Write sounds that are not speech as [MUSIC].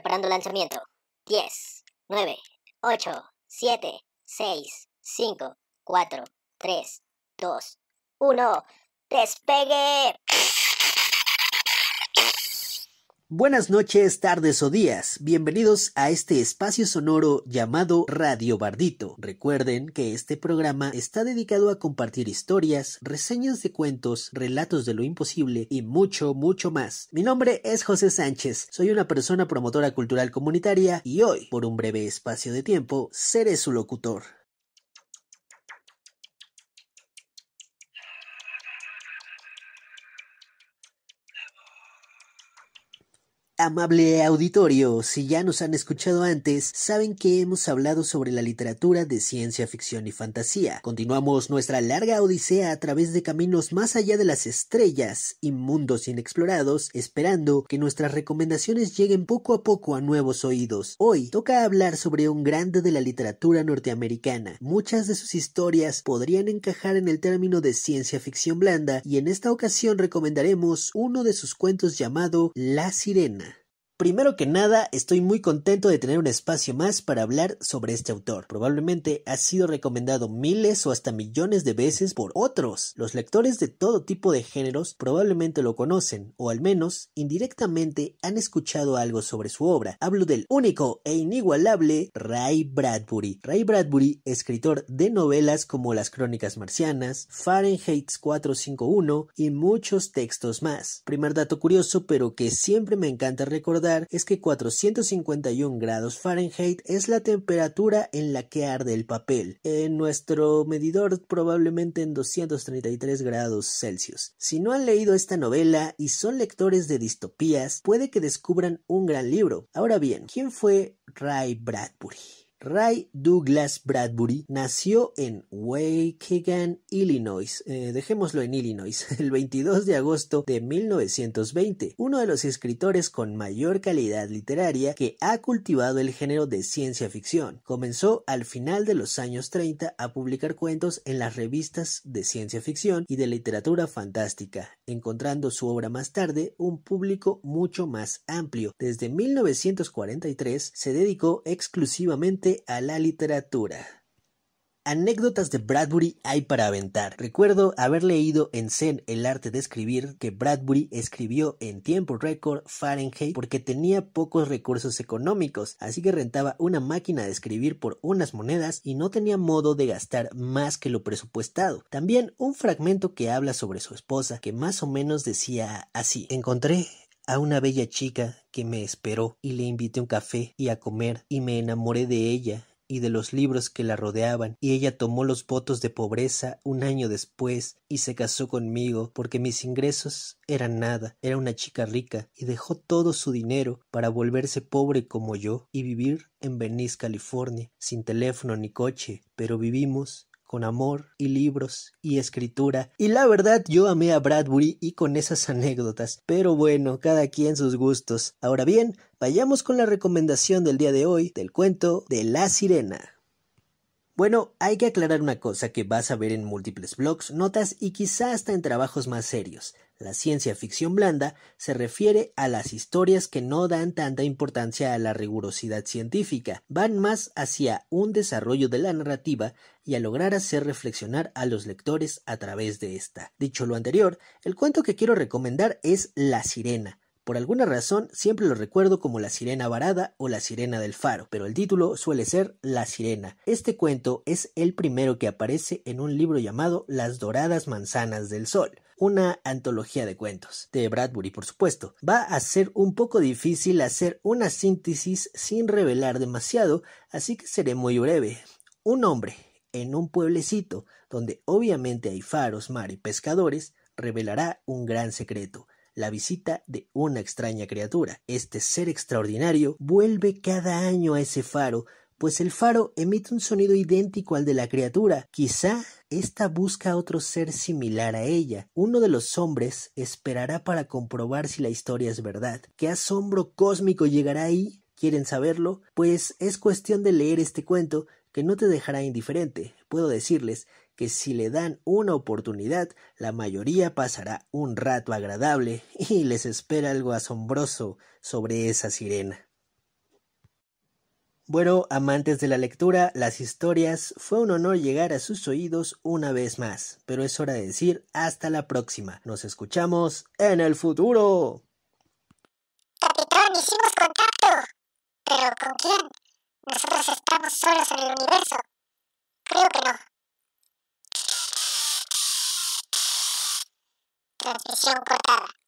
preparando lanzamiento. 10, 9, 8, 7, 6, 5, 4, 3, 2, 1. ¡Despegue! Buenas noches, tardes o días. Bienvenidos a este espacio sonoro llamado Radio Bardito. Recuerden que este programa está dedicado a compartir historias, reseñas de cuentos, relatos de lo imposible y mucho, mucho más. Mi nombre es José Sánchez, soy una persona promotora cultural comunitaria y hoy, por un breve espacio de tiempo, seré su locutor. Amable auditorio, si ya nos han escuchado antes, saben que hemos hablado sobre la literatura de ciencia ficción y fantasía. Continuamos nuestra larga odisea a través de caminos más allá de las estrellas y mundos inexplorados, esperando que nuestras recomendaciones lleguen poco a poco a nuevos oídos. Hoy toca hablar sobre un grande de la literatura norteamericana. Muchas de sus historias podrían encajar en el término de ciencia ficción blanda y en esta ocasión recomendaremos uno de sus cuentos llamado La Sirena. Primero que nada, estoy muy contento de tener un espacio más para hablar sobre este autor. Probablemente ha sido recomendado miles o hasta millones de veces por otros. Los lectores de todo tipo de géneros probablemente lo conocen, o al menos indirectamente han escuchado algo sobre su obra. Hablo del único e inigualable Ray Bradbury. Ray Bradbury, escritor de novelas como Las Crónicas Marcianas, Fahrenheit 451 y muchos textos más. Primer dato curioso, pero que siempre me encanta recordar es que 451 grados Fahrenheit es la temperatura en la que arde el papel. En nuestro medidor probablemente en 233 grados Celsius. Si no han leído esta novela y son lectores de distopías, puede que descubran un gran libro. Ahora bien, ¿quién fue Ray Bradbury? Ray Douglas Bradbury nació en Waukegan, Illinois, eh, dejémoslo en Illinois, [LAUGHS] el 22 de agosto de 1920, uno de los escritores con mayor calidad literaria que ha cultivado el género de ciencia ficción. Comenzó al final de los años 30 a publicar cuentos en las revistas de ciencia ficción y de literatura fantástica, encontrando su obra más tarde un público mucho más amplio. Desde 1943 se dedicó exclusivamente a la literatura. Anécdotas de Bradbury hay para aventar. Recuerdo haber leído en Zen El arte de escribir que Bradbury escribió en tiempo récord Fahrenheit porque tenía pocos recursos económicos, así que rentaba una máquina de escribir por unas monedas y no tenía modo de gastar más que lo presupuestado. También un fragmento que habla sobre su esposa que más o menos decía así: Encontré a una bella chica que me esperó y le invité un café y a comer y me enamoré de ella y de los libros que la rodeaban, y ella tomó los votos de pobreza un año después y se casó conmigo porque mis ingresos eran nada, era una chica rica, y dejó todo su dinero para volverse pobre como yo y vivir en Venice, California, sin teléfono ni coche, pero vivimos con amor y libros y escritura. Y la verdad yo amé a Bradbury y con esas anécdotas, pero bueno, cada quien sus gustos. Ahora bien, vayamos con la recomendación del día de hoy del cuento de La Sirena. Bueno, hay que aclarar una cosa que vas a ver en múltiples blogs, notas y quizá hasta en trabajos más serios. La ciencia ficción blanda se refiere a las historias que no dan tanta importancia a la rigurosidad científica, van más hacia un desarrollo de la narrativa y a lograr hacer reflexionar a los lectores a través de esta. Dicho lo anterior, el cuento que quiero recomendar es La Sirena, por alguna razón siempre lo recuerdo como La Sirena Varada o La Sirena del Faro, pero el título suele ser La Sirena. Este cuento es el primero que aparece en un libro llamado Las Doradas Manzanas del Sol, una antología de cuentos de Bradbury, por supuesto. Va a ser un poco difícil hacer una síntesis sin revelar demasiado, así que seré muy breve. Un hombre en un pueblecito donde obviamente hay faros, mar y pescadores, revelará un gran secreto, la visita de una extraña criatura. Este ser extraordinario vuelve cada año a ese faro pues el faro emite un sonido idéntico al de la criatura. Quizá esta busca otro ser similar a ella. Uno de los hombres esperará para comprobar si la historia es verdad. ¿Qué asombro cósmico llegará ahí? ¿Quieren saberlo? Pues es cuestión de leer este cuento que no te dejará indiferente. Puedo decirles que si le dan una oportunidad, la mayoría pasará un rato agradable y les espera algo asombroso sobre esa sirena. Bueno, amantes de la lectura, las historias, fue un honor llegar a sus oídos una vez más, pero es hora de decir hasta la próxima. Nos escuchamos en el futuro. Capitán, hicimos contacto. ¿Pero con quién? ¿Nosotros estamos solos en el universo? Creo que no. Transmisión cortada.